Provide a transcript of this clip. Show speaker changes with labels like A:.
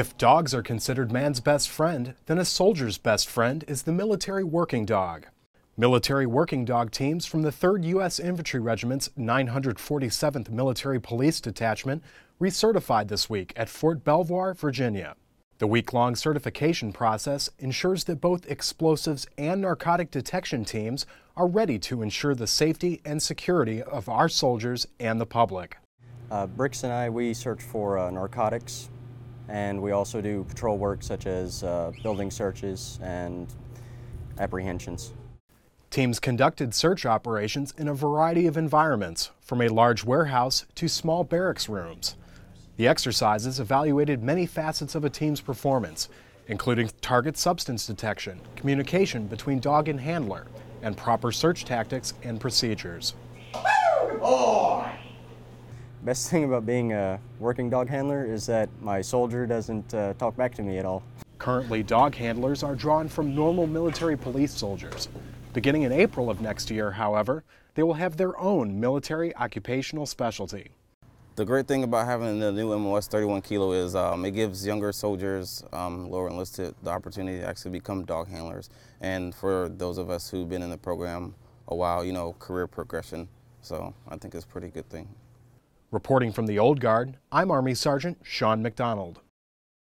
A: If dogs are considered man's best friend, then a soldier's best friend is the military working dog. Military working dog teams from the 3rd U.S. Infantry Regiment's 947th Military Police Detachment recertified this week at Fort Belvoir, Virginia. The week long certification process ensures that both explosives and narcotic detection teams are ready to ensure the safety and security of our soldiers and the public. Uh, Bricks and I, we search for uh,
B: narcotics, and we also do patrol work such as uh, building searches and
A: apprehensions. Teams conducted search operations in a variety of environments, from a large warehouse to small barracks rooms. The exercises evaluated many facets of a team's performance, including target substance detection, communication between dog and handler, and proper search tactics and procedures. Oh. Best thing about being
B: a working dog handler
A: is that my soldier doesn't uh, talk back to me at all. Currently, dog handlers are drawn from normal military police soldiers. Beginning in April of next year, however, they will have their own military occupational specialty.
C: The great thing about having the new MOS 31 Kilo is um, it gives younger soldiers, um, lower enlisted, the opportunity to actually become dog handlers. And for those of us who've been in the program a while, you know, career progression. So I think it's a pretty good thing.
A: Reporting from the Old Guard, I'm Army Sergeant Sean McDonald.